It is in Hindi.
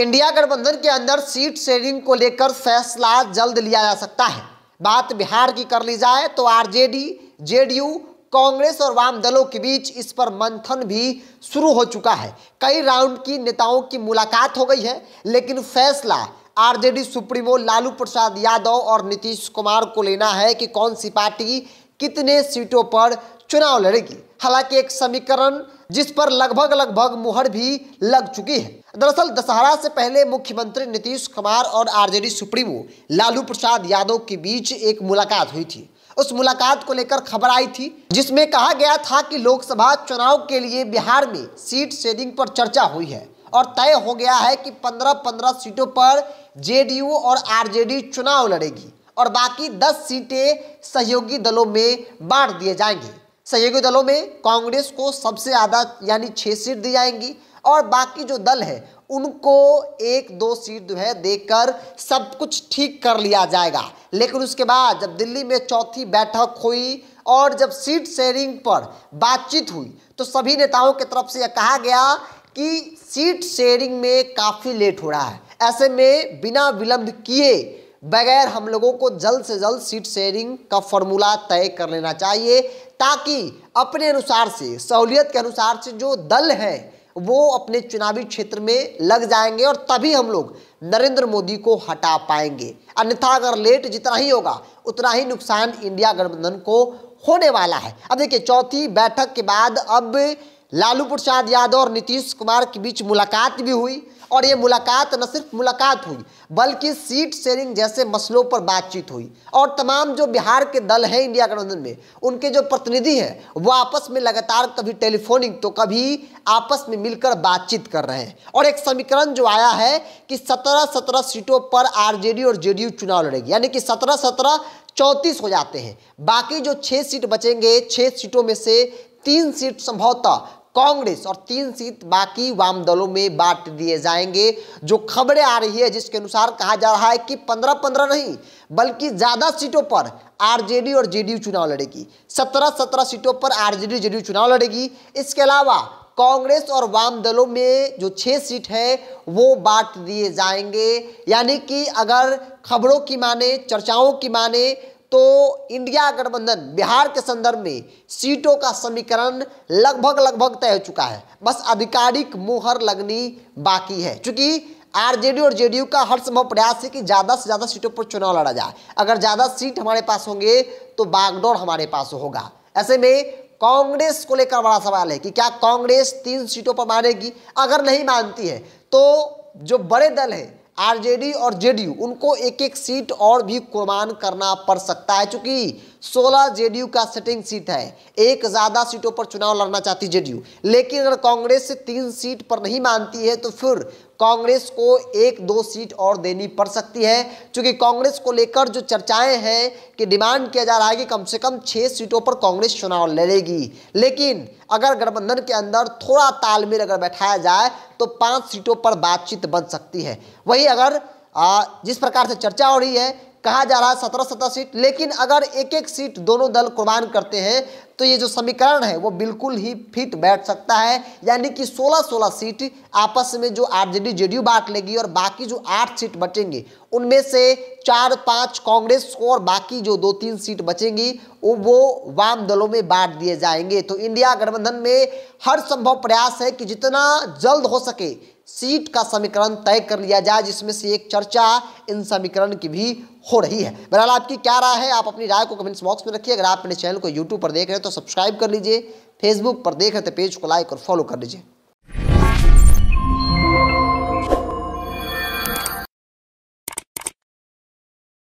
इंडिया गठबंधन के अंदर सीट शेयरिंग को लेकर फैसला जल्द लिया जा सकता है बात बिहार की कर ली जाए तो आरजेडी जेडीयू कांग्रेस और वाम दलों के बीच इस पर मंथन भी शुरू हो चुका है कई राउंड की नेताओं की मुलाकात हो गई है लेकिन फैसला आरजेडी सुप्रीमो लालू प्रसाद यादव और नीतीश कुमार को लेना है कि कौन सी पार्टी कितने सीटों पर चुनाव लड़ेगी हालांकि एक समीकरण जिस पर लगभग लगभग मुहर भी लग चुकी है दरअसल दशहरा से पहले मुख्यमंत्री नीतीश कुमार और आरजेडी सुप्रीमो लालू प्रसाद यादव के बीच एक मुलाकात हुई थी उस मुलाकात को लेकर खबर आई थी जिसमें कहा गया था कि लोकसभा चुनाव के लिए बिहार में सीट शेडिंग पर चर्चा हुई है और तय हो गया है कि 15-15 सीटों पर जेडीयू और आरजेडी चुनाव लड़ेगी और बाकी 10 सीटें सहयोगी दलों में बांट दिए जाएंगे सहयोगी दलों में कांग्रेस को सबसे ज़्यादा यानी छः सीट दी जाएंगी और बाकी जो दल है उनको एक दो सीट जो है देकर सब कुछ ठीक कर लिया जाएगा लेकिन उसके बाद जब दिल्ली में चौथी बैठक हुई और जब सीट शेयरिंग पर बातचीत हुई तो सभी नेताओं की तरफ से यह कहा गया कि सीट शेयरिंग में काफ़ी लेट हो रहा है ऐसे में बिना विलंब किए बगैर हम लोगों को जल्द से जल्द सीट शेयरिंग का फॉर्मूला तय कर लेना चाहिए ताकि अपने अनुसार से सहूलियत के अनुसार से जो दल है वो अपने चुनावी क्षेत्र में लग जाएंगे और तभी हम लोग नरेंद्र मोदी को हटा पाएंगे अन्यथा अगर लेट जितना ही होगा उतना ही नुकसान इंडिया गठबंधन को होने वाला है अब देखिए चौथी बैठक के बाद अब लालू प्रसाद यादव और नीतीश कुमार के बीच मुलाकात भी हुई और ये मुलाकात न सिर्फ मुलाकात हुई बल्कि सीट शेयरिंग जैसे मसलों पर बातचीत हुई और तमाम जो बिहार के दल हैं इंडिया गठबंधन में उनके जो प्रतिनिधि हैं वो आपस में लगातार कभी टेलीफोनिंग तो कभी आपस में मिलकर बातचीत कर रहे हैं और एक समीकरण जो आया है कि सत्रह सत्रह सीटों पर आर और जे चुनाव लड़ेगी यानी कि सत्रह सत्रह चौंतीस हो जाते हैं बाकी जो छः सीट बचेंगे छः सीटों में से तीन सीट संभवतः कांग्रेस और तीन सीट बाकी वाम दलों में बांट दिए जाएंगे जो खबरें आ रही है जिसके अनुसार कहा जा रहा है कि पंद्रह पंद्रह नहीं बल्कि ज़्यादा सीटों पर आरजेडी और जेडीयू चुनाव लड़ेगी सत्रह सत्रह सीटों पर आरजेडी जेडीयू चुनाव लड़ेगी इसके अलावा कांग्रेस और वाम दलों में जो छः सीट है वो बांट दिए जाएंगे यानी कि अगर खबरों की माने चर्चाओं की माने तो इंडिया गठबंधन बिहार के संदर्भ में सीटों का समीकरण लगभग लगभग तय हो चुका है बस आधिकारिक मुहर लगनी बाकी है चूंकि आरजेडी और जेडीयू का हर संभव प्रयास है कि ज़्यादा से ज़्यादा सीटों पर चुनाव लड़ा जाए अगर ज़्यादा सीट हमारे पास होंगे तो बागडोर हमारे पास होगा ऐसे में कांग्रेस को लेकर बड़ा सवाल है कि क्या कांग्रेस तीन सीटों पर मानेगी अगर नहीं मानती है तो जो बड़े दल हैं आरजेडी और जेडीयू उनको एक एक सीट और भी कुर्बान करना पड़ सकता है चूंकि सोलह जेडीयू का सेटिंग सीट है एक ज़्यादा सीटों पर चुनाव लड़ना चाहती जेडीयू लेकिन अगर कांग्रेस तीन सीट पर नहीं मानती है तो फिर कांग्रेस को एक दो सीट और देनी पड़ सकती है क्योंकि कांग्रेस को लेकर जो चर्चाएं हैं कि डिमांड किया जा रहा है कि कम से कम छः सीटों पर कांग्रेस चुनाव लड़ेगी लेकिन अगर गठबंधन के अंदर थोड़ा तालमेल अगर बैठाया जाए तो पांच सीटों पर बातचीत बन सकती है वही अगर जिस प्रकार से चर्चा हो रही है कहा जा रहा है सत्रह सत्रह सीट लेकिन अगर एक एक सीट दोनों दल कुर्बान करते हैं तो ये जो समीकरण है वो बिल्कुल ही फिट बैठ सकता है यानी कि 16-16 सीट आपस में जो आरजेडी जेडीयू बांट लेगी और बाकी जो आठ सीट बचेंगी उनमें से चार पाँच कांग्रेस और बाकी जो दो तीन सीट बचेंगी वो वो वाम दलों में बांट दिए जाएंगे तो इंडिया गठबंधन में हर संभव प्रयास है कि जितना जल्द हो सके सीट का समीकरण तय कर लिया जाए जिसमें से एक चर्चा इन समीकरण की भी हो रही है बहरहाल आपकी क्या राय है आप अपनी राय को कमेंट्स बॉक्स में रखिए अगर आप अपने चैनल को यूट्यूब पर देख रहे हैं तो सब्सक्राइब कर लीजिए फेसबुक पर देख रहे थे तो पेज को लाइक और फॉलो कर लीजिए